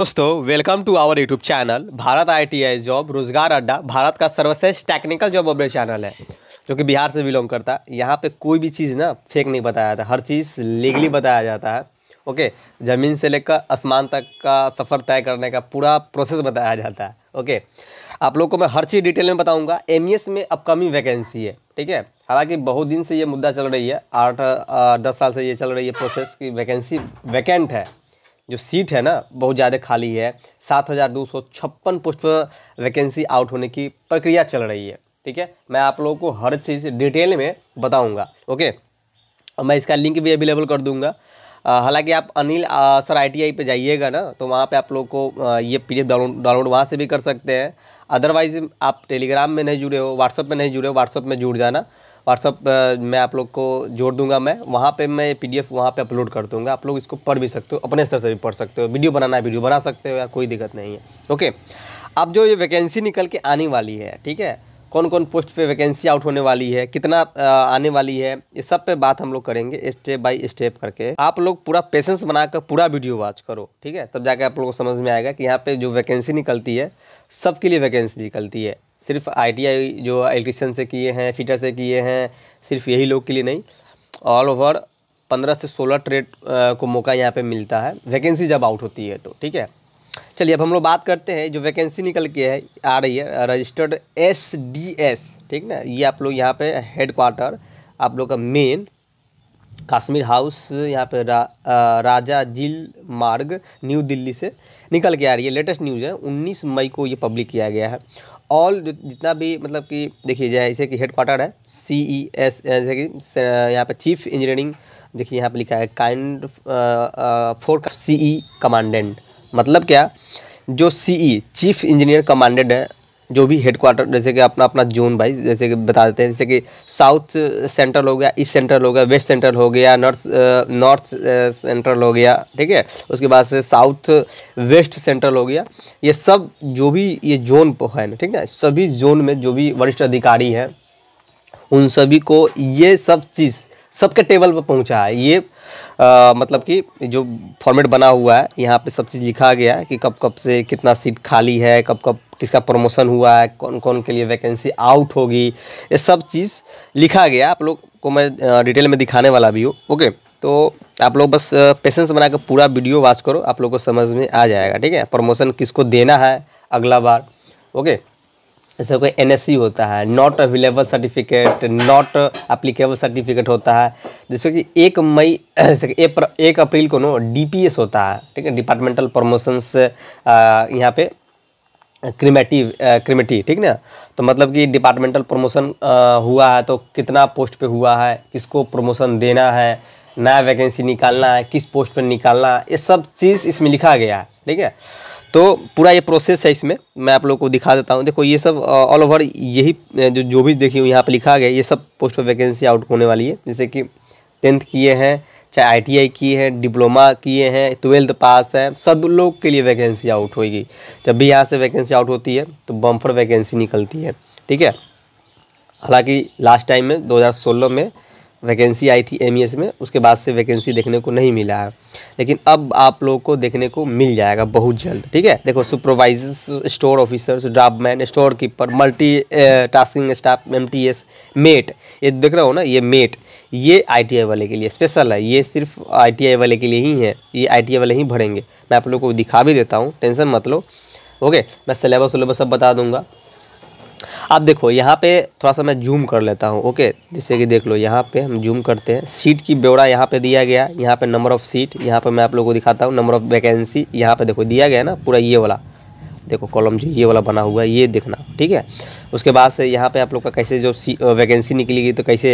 दोस्तों welcome to our YouTube channel Bharat ITI job रोजगार अड्डा भारत का सर्वश्रेष्ठ टेक्निकल जॉब अपडेट चैनल है जो कि बिहार से बिलोंग करता है यहाँ पे कोई भी चीज़ ना फेक नहीं बताया जाता हर चीज़ लीगली बताया जाता है ओके ज़मीन से लेकर आसमान तक का सफ़र तय करने का पूरा प्रोसेस बताया जाता है ओके आप लोग को मैं हर चीज़ डिटेल में बताऊँगा एम e में अपकमिंग वैकेंसी है ठीक है हालांकि बहुत दिन से ये मुद्दा चल रही है आठ दस साल से ये चल रही है प्रोसेस की वैकेंसी वैकेंट है जो सीट है ना बहुत ज़्यादा खाली है सात हज़ार दो सौ छप्पन पोस्ट पर वैकेंसी आउट होने की प्रक्रिया चल रही है ठीक है मैं आप लोगों को हर चीज़ डिटेल में बताऊंगा ओके और मैं इसका लिंक भी अवेलेबल कर दूंगा हालांकि आप अनिल आ, सर आई पे जाइएगा ना तो वहाँ पे आप लोग को आ, ये पी डाउनलोड डाउनलोड वहाँ से भी कर सकते हैं अदरवाइज़ आप टेलीग्राम में नहीं जुड़े हो व्हाट्सअप में नहीं जुड़े हो व्हाट्सअप में जुड़ जाना व्हाट्सअप uh, मैं आप लोग को जोड़ दूंगा मैं वहाँ पे मैं पी डी एफ वहाँ पर अपलोड कर दूंगा आप लोग इसको पढ़ भी सकते हो अपने स्तर से भी पढ़ सकते हो वीडियो बनाना है वीडियो बना सकते हो यार कोई दिक्कत नहीं है ओके अब जो ये वैकेंसी निकल के आने वाली है ठीक है कौन कौन पोस्ट पे वैकेंसी आउट होने वाली है कितना uh, आने वाली है ये सब पे बात हम लोग करेंगे स्टेप बाय स्टेप करके आप लोग पूरा पेशेंस बनाकर पूरा वीडियो वॉच करो ठीक है तब जाके आप लोगों को समझ में आएगा कि यहाँ पे जो वैकेंसी निकलती है सबके लिए वैकेंसी निकलती है सिर्फ आईटीआई जो इलेक्ट्रिशियन से किए हैं फिटर से किए हैं सिर्फ यही लोग के लिए नहीं ऑल ओवर पंद्रह से सोलह ट्रेड को मौका यहाँ पे मिलता है वैकेंसी जब आउट होती है तो ठीक है चलिए अब हम लोग बात करते हैं जो वैकेंसी निकल के है आ रही है रजिस्टर्ड एस डी एस ठीक ना ये आप लोग यहाँ पे हेड क्वार्टर आप लोग का मेन काश्मीर हाउस यहाँ पे रा, आ, राजा जील मार्ग न्यू दिल्ली से निकल के आ रही है लेटेस्ट न्यूज़ है 19 मई को ये पब्लिक किया गया है ऑल जितना भी मतलब कि देखिए जैसे कि हेड क्वार्टर है सी ई एस जैसे कि e यहाँ पर चीफ इंजीनियरिंग देखिए यहाँ पर लिखा है kind for C E commandant मतलब क्या जो C E chief engineer commandant है जो भी हेडक्वार्टर जैसे कि अपना अपना जोन वाइज जैसे कि बता देते हैं जैसे कि साउथ सेंट्रल हो गया ईस्ट सेंट्रल हो गया वेस्ट सेंट्रल हो गया नॉर्थ नॉर्थ सेंट्रल हो गया ठीक है उसके बाद से साउथ वेस्ट सेंट्रल हो गया ये सब जो भी ये जोन है ना ठीक है सभी जोन में जो भी वरिष्ठ अधिकारी हैं उन सभी को ये सब चीज़ सबके टेबल पर पहुंचा है ये आ, uh, मतलब कि जो फॉर्मेट बना हुआ है यहाँ पे सब चीज़ लिखा गया है कि कब कब से कितना सीट खाली है कब कब किसका प्रमोशन हुआ है कौन कौन के लिए वैकेंसी आउट होगी ये सब चीज़ लिखा गया आप लोग को मैं डिटेल में दिखाने वाला भी हूँ ओके तो आप लोग बस पेशेंस बना कर पूरा वीडियो वॉच करो आप लोग को समझ में आ जाएगा ठीक है प्रमोशन किसको देना है अगला बार ओके जैसे कोई एन होता है not available certificate not applicable certificate होता है जैसे कि एक मई जैसे एक अप्रैल को नो डी होता है ठीक है डिपार्टमेंटल प्रमोशंस यहाँ पे क्रिमेटी क्रीमेटी ठीक ना तो मतलब कि डिपार्टमेंटल प्रमोशन हुआ है तो कितना पोस्ट पे हुआ है किसको प्रमोशन देना है नया वैकेंसी निकालना है किस पोस्ट पर निकालना है ये सब चीज़ इसमें लिखा गया है ठीक है तो पूरा ये प्रोसेस है इसमें मैं आप लोग को दिखा देता हूँ देखो ये सब ऑल ओवर यही जो जो भी देखिए यहाँ पर लिखा गया ये सब पोस्ट पर वैकेंसी आउट होने वाली है जैसे कि टेंथ किए हैं चाहे आईटीआई किए हैं डिप्लोमा किए हैं ट्वेल्थ पास है सब लोग के लिए वैकेंसी आउट होगी जब भी यहाँ से वैकेंसी आउट होती है तो बम्फर वैकेंसी निकलती है ठीक है हालांकि लास्ट टाइम में 2016 में वैकेंसी आई थी एम e में उसके बाद से वैकेंसी देखने को नहीं मिला है लेकिन अब आप लोगों को देखने को मिल जाएगा बहुत जल्द ठीक है देखो supervisor store officers draftsman store keeper multi tasking staff M mate ये देख रहे हो ना ये मेट ये आई वाले के लिए स्पेशल है ये सिर्फ आई वाले के लिए ही है ये आई वाले ही भरेंगे मैं आप लोग को दिखा भी देता हूँ टेंशन मत लो ओके मैं सिलेबस वलेबस सब बता दूँगा आप देखो यहाँ पे थोड़ा सा मैं जूम कर लेता हूँ ओके जिससे कि देख लो यहाँ पे हम जूम करते हैं सीट की ब्यौरा यहाँ पे दिया गया यहाँ पे नंबर ऑफ़ सीट यहाँ पे मैं आप लोगों को दिखाता हूँ नंबर ऑफ़ वैकेंसी यहाँ पे देखो दिया गया ना पूरा ये वाला देखो कॉलम जो ये वाला बना हुआ है ये देखना ठीक है उसके बाद से यहाँ पे आप लोग का कैसे जो सी वैकेंसी निकलेगी तो कैसे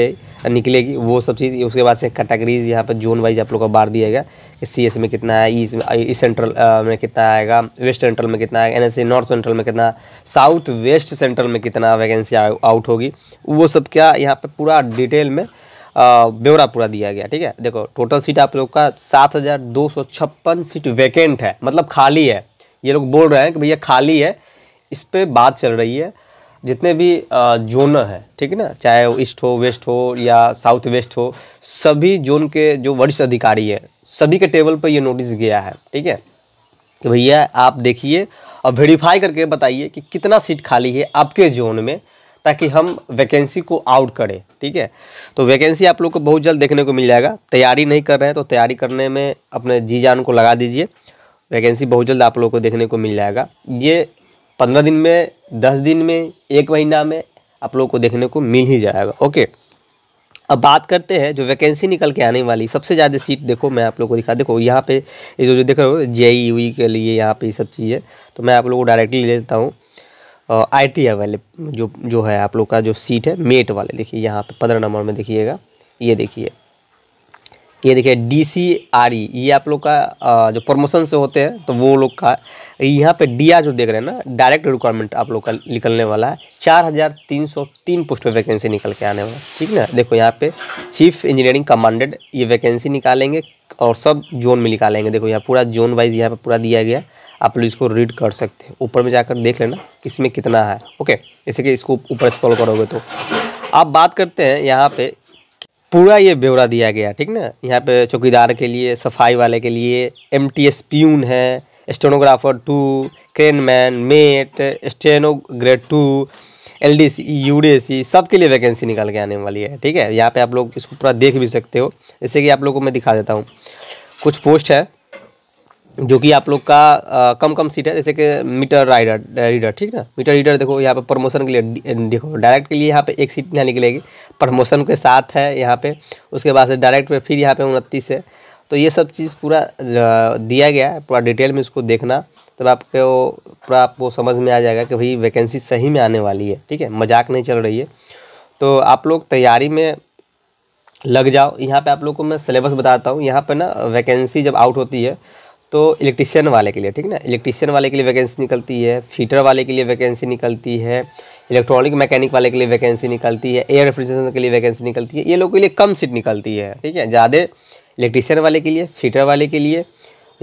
निकलेगी वो सब चीज़ उसके बाद से कैटेगरीज यहाँ पर जोन वाइज आप लोग का बार दिया गया कि सी एस में कितना है ईस्ट ईस्ट सेंट्रल में कितना आएगा वेस्ट सेंट्रल में कितना आएगा एन नॉर्थ सेंट्रल में कितना साउथ वेस्ट सेंट्रल में कितना वैकेंसी आउट होगी वो सब क्या यहाँ पर पूरा डिटेल में ब्यौरा पूरा दिया गया ठीक है देखो टोटल सीट आप लोग का सात हज़ार दो सौ छप्पन सीट वैकेंट है मतलब खाली है ये लोग बोल रहे हैं कि भैया खाली है इस पर बात चल रही है जितने भी जोन है ठीक है ना चाहे वो ईस्ट हो वेस्ट हो या साउथ वेस्ट हो सभी जोन के जो वरिष्ठ अधिकारी है सभी के टेबल पर ये नोटिस गया है ठीक है कि भैया आप देखिए और वेरीफाई करके बताइए कि कितना सीट खाली है आपके जोन में ताकि हम वैकेंसी को आउट करें ठीक है तो वैकेंसी आप लोग को बहुत जल्द देखने को मिल जाएगा तैयारी नहीं कर रहे हैं तो तैयारी करने में अपने जी जान को लगा दीजिए वैकेंसी बहुत जल्द आप लोग को देखने को मिल जाएगा ये पंद्रह दिन में दस दिन में एक महीना में आप लोग को देखने को मिल ही जाएगा ओके अब बात करते हैं जो वैकेंसी निकल के आने वाली सबसे ज़्यादा सीट देखो मैं आप लोग को दिखा देखो यहाँ पे ये जो जो देख रहे हो जे ई e e के लिए यहाँ पे ये सब चीज़ है तो मैं आप लोग को डायरेक्टली ले लेता हूँ आई टी आई वाले जो जो है आप लोग का जो सीट है मेट वाले देखिए यहाँ पर पंद्रह नंबर में देखिएगा ये देखिए ये देखिए डी सी आर ई ये आप लोग का जो प्रमोशन से होते हैं तो वो लोग का यहाँ पे डीआर जो देख रहे हैं ना डायरेक्ट रिक्वायरमेंट आप लोग का निकलने वाला है चार हज़ार तीन सौ तीन पोस्ट पर वैकेंसी निकल के आने वाला ठीक ना देखो यहाँ पे चीफ इंजीनियरिंग कमांडेड ये वैकेंसी निकालेंगे और सब जोन में निकालेंगे देखो यहाँ पूरा जोन वाइज यहाँ पर पूरा दिया गया आप लोग इसको रीड कर सकते हैं ऊपर में जाकर देख लेना किसमें कितना है ओके जैसे कि इसको ऊपर स्क्रॉल करोगे तो आप बात करते हैं यहाँ पर पूरा ये ब्यौरा दिया गया ठीक ना यहाँ पे चौकीदार के लिए सफाई वाले के लिए एम टी एस प्यून है stenographer two crane man mate steno grade two L D C U D C सब के लिए वैकेंसी निकाल के आने वाली है ठीक है यहाँ पे आप लोग इसको पूरा देख भी सकते हो जैसे कि आप लोग को मैं दिखा देता हूँ कुछ पोस्ट है जो कि आप लोग का आ, कम कम सीट है जैसे कि मीटर राइडर रीडर ठीक ना मीटर रीडर देखो यहाँ पे प्रमोशन के लिए देखो डायरेक्ट के लिए यहाँ पे एक सीट यहाँ निकलेगी प्रमोशन के साथ है यहाँ पे उसके बाद से डायरेक्ट पे फिर यहाँ पे उनतीस है तो ये सब चीज़ पूरा दिया गया है पूरा डिटेल में इसको देखना तब आपको पूरा आपको समझ में आ जाएगा कि भाई वैकेंसी सही में आने वाली है ठीक है मजाक नहीं चल रही है तो आप लोग तैयारी में लग जाओ यहाँ पे आप लोग को मैं सिलेबस बताता हूँ यहाँ पे ना वैकेंसी जब आउट होती है तो इलेक्ट्रिशियन वाले के लिए ठीक ना इलेक्ट्रिशियन वाले के लिए वैकेंसी निकलती है फीटर वाले के लिए वैकेंसी निकलती है इलेक्ट्रॉनिक मैकेनिक वाले के लिए वैकेंसी निकलती है एयर रेफ्रिजरेशन के लिए वैकेंसी निकलती है ये लोग के लिए कम सीट निकलती है ठीक है ज़्यादा इलेक्ट्रीशियन वाले के लिए फीटर वाले के लिए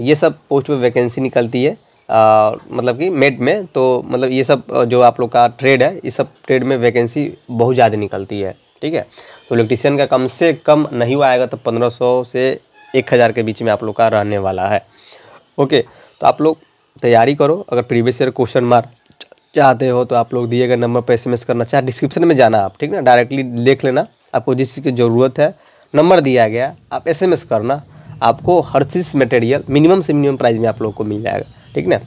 ये सब पोस्ट पे वैकेंसी निकलती है आ, मतलब कि मेड में तो मतलब ये सब जो आप लोग का ट्रेड है इस सब ट्रेड में वैकेंसी बहुत ज़्यादा निकलती है ठीक है तो इलेक्ट्रीशियन का कम से कम नहीं हुआ आएगा तो पंद्रह सौ से एक हज़ार के बीच में आप लोग का रहने वाला है ओके तो आप लोग तैयारी करो अगर प्रीवियस ईयर क्वेश्चन मार्क चाहते हो तो आप लोग दिए गए नंबर पर एस करना चाहे डिस्क्रिप्शन में जाना आप ठीक ना डायरेक्टली देख लेना आपको जिस चीज़ की ज़रूरत है नंबर दिया गया आप एसएमएस करना आपको हर चीज़ मटेरियल मिनिमम से मिनिमम प्राइस में आप लोगों को मिल जाएगा ठीक ना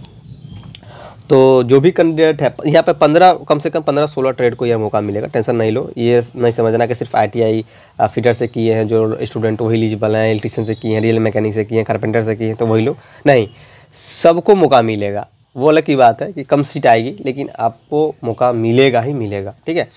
तो जो भी कैंडिडेट है यहाँ पे पंद्रह कम से कम पंद्रह सोलह ट्रेड को यह मौका मिलेगा टेंशन नहीं लो ये नहीं समझना कि सिर्फ आईटीआई फीडर से किए हैं जो स्टूडेंट वही एलिजिबल हैं इलेक्ट्रीशियन से किए हैं रियल मैकेनिक से किए हैं कारपेंटर से किए हैं तो वही लोग नहीं सबको मौका मिलेगा वो अलग की बात है कि कम सीट आएगी लेकिन आपको मौका मिलेगा ही मिलेगा ठीक है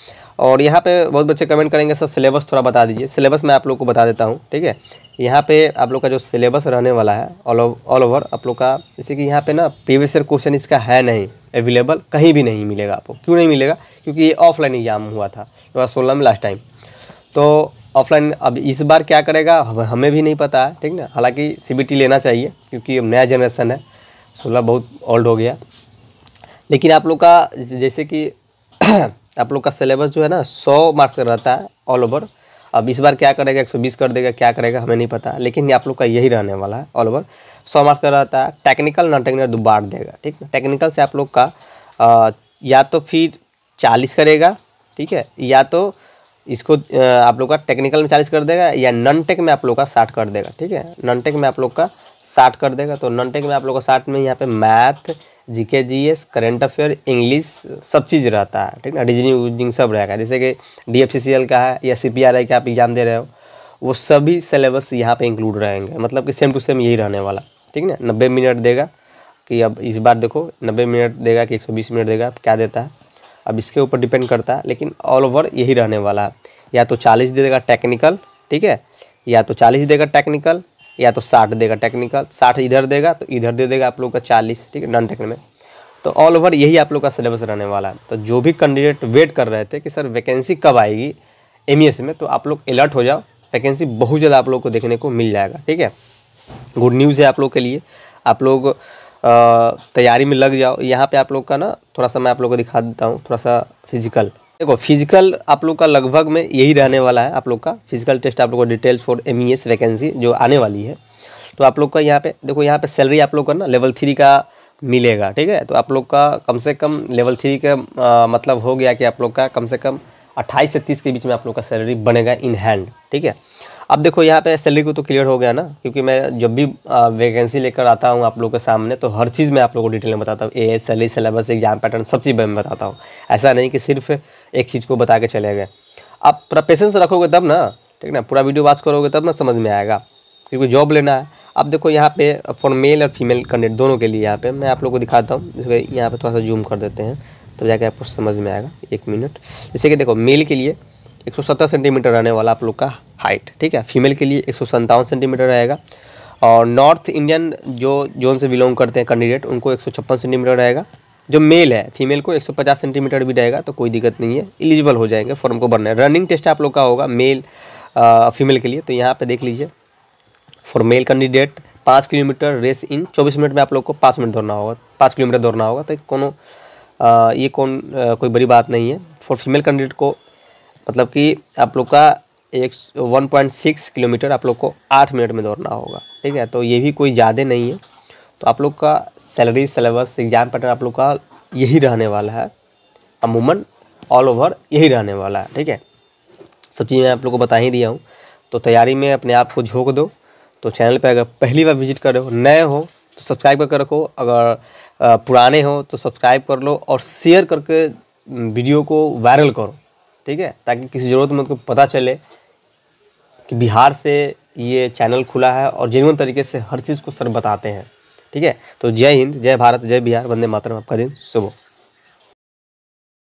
और यहाँ पे बहुत बच्चे कमेंट करेंगे सर सिलेबस थोड़ा बता दीजिए सिलेबस मैं आप लोग को बता देता हूँ ठीक है यहाँ पे आप लोग का जो सिलेबस रहने वाला है ऑल ऑल ओवर आप लोग का जैसे कि यहाँ पे ना प्रीवियस ईयर क्वेश्चन इसका है नहीं अवेलेबल कहीं भी नहीं मिलेगा आपको क्यों नहीं मिलेगा क्योंकि ये ऑफलाइन एग्जाम हुआ था दो हज़ार सोलह में लास्ट टाइम तो ऑफलाइन अब इस बार क्या करेगा हमें भी नहीं पता है ठीक ना हालाँकि सी लेना चाहिए क्योंकि अब नया जनरेशन है सोलह बहुत ओल्ड हो गया लेकिन आप लोग का जैसे कि आप लोग का सिलेबस जो है ना सौ मार्क्स का रहता है ऑल ओवर अब इस बार क्या करेगा एक सौ बीस कर देगा क्या करेगा हमें नहीं पता लेकिन आप लोग का यही रहने वाला है ऑल ओवर सौ मार्क्स का रहता है टेक्निकल नॉन टेक्निकल दो बार देगा ठीक है टेक्निकल से आप लोग का आ, या तो फिर चालीस करेगा ठीक है या तो इसको आप लोग का टेक्निकल में चालीस कर देगा या नॉन टेक में आप लोग का साठ कर देगा ठीक है नॉन टेक में आप लोग का साठ कर देगा तो नॉन टेक में आप लोग का साठ में यहाँ पे math G K G S current affair English सब चीज़ रहता है ठीक ना रीजनिंग वीजनिंग सब रहेगा जैसे कि D F C C L का है या सी पी आर आई का आप एग्ज़ाम दे रहे हो वो सभी सिलेबस यहाँ पे इंक्लूड रहेंगे मतलब कि सेम टू सेम यही रहने वाला ठीक ना नब्बे मिनट देगा कि अब इस बार देखो नब्बे मिनट देगा कि एक सौ बीस मिनट देगा क्या देता है अब इसके ऊपर डिपेंड करता है लेकिन ऑल ओवर यही रहने वाला है या तो चालीस दे देगा टेक्निकल ठीक है या तो चालीस देगा टेक्निकल या तो साठ देगा टेक्निकल साठ इधर देगा तो इधर दे देगा आप लोग का चालीस ठीक है नॉन टेक्निकल में तो ऑल ओवर यही आप लोग का सिलेबस रहने वाला है तो जो भी कैंडिडेट वेट कर रहे थे कि सर वैकेंसी कब आएगी एम e में तो आप लोग अलर्ट हो जाओ वैकेंसी बहुत ज़्यादा आप लोग को देखने को मिल जाएगा ठीक है गुड न्यूज़ है आप लोग के लिए आप लोग तैयारी में लग जाओ यहाँ पे आप लोग का ना थोड़ा सा मैं आप लोग को दिखा देता हूँ थोड़ा सा फिजिकल देखो फिजिकल आप लोग का लगभग में यही रहने वाला है आप लोग का फिजिकल टेस्ट आप लोग का डिटेल्स फॉर एम वैकेंसी जो आने वाली है तो आप लोग का यहाँ पे देखो यहाँ पे सैलरी आप लोग का ना लेवल थ्री का मिलेगा ठीक है तो आप लोग का कम से कम लेवल थ्री का आ, मतलब हो गया कि आप लोग का कम से कम अट्ठाईस से तीस के बीच में आप लोग का सैलरी बनेगा इन हैंड ठीक है अब देखो यहाँ पे सैलरी को तो क्लियर हो गया ना क्योंकि मैं जब भी वैकेंसी लेकर आता हूँ आप लोग के सामने तो हर चीज़ मैं आप लोगों को डिटेल में बताता हूँ ए सैलरी सिलेबस एग्जाम पैटर्न सब चीज़ मैं बताता हूँ ऐसा नहीं कि सिर्फ एक चीज़ को बता के चले गए आप पूरा पेशेंस रखोगे तब ना ठीक ना पूरा वीडियो वॉच करोगे तब ना समझ में आएगा क्योंकि जॉब लेना है अब देखो यहाँ पे फॉर मेल और फीमेल कैंडिडेट दोनों के लिए यहाँ पे मैं आप लोग को दिखाता हूँ जैसे यहाँ पे थोड़ा सा जूम कर देते हैं तब तो जाके आपको समझ में आएगा एक मिनट जैसे कि देखो मेल के लिए एक सेंटीमीटर रहने वाला आप लोग का हाइट ठीक है फीमेल के लिए एक सेंटीमीटर रहेगा और नॉर्थ इंडियन जो जोन से बिलोंग करते हैं कैंडिडेट उनको एक सेंटीमीटर रहेगा जो मेल है फीमेल को 150 सेंटीमीटर भी रहेगा तो कोई दिक्कत नहीं है एलिजिबल हो जाएंगे फॉर्म को भरने रनिंग टेस्ट आप लोग का होगा मेल फीमेल के लिए तो यहाँ पे देख लीजिए फॉर मेल कैंडिडेट पाँच किलोमीटर रेस इन चौबीस मिनट में आप लोग को पाँच मिनट दौड़ना होगा पाँच किलोमीटर दौड़ना होगा तो कोनो आ, ये कौन आ, कोई बड़ी बात नहीं है फॉर फीमेल कैंडिडेट को मतलब कि आप लोग का एक वन पॉइंट सिक्स किलोमीटर आप लोग को आठ मिनट में दौड़ना होगा ठीक है तो ये भी कोई ज़्यादा नहीं है तो आप लोग का सैलरी सिलेबस एग्ज़ाम पैटर्न आप लोग का यही रहने वाला है अमूमन ऑल ओवर यही रहने वाला है ठीक है सब चीज़ मैं आप लोग को बता ही दिया हूँ तो तैयारी में अपने आप को झोंक दो तो चैनल पर अगर पहली बार विजिट कर रहे हो नए हो तो सब्सक्राइब करके रखो अगर पुराने हो तो सब्सक्राइब कर लो और शेयर करके वीडियो को वायरल करो ठीक है ताकि किसी में को पता चले कि बिहार से ये चैनल खुला है और जेनवन तरीके से हर चीज़ को सर बताते हैं ठीक है तो जय हिंद जय भारत जय बिहार वंदे मातरम आपका दिन शुभ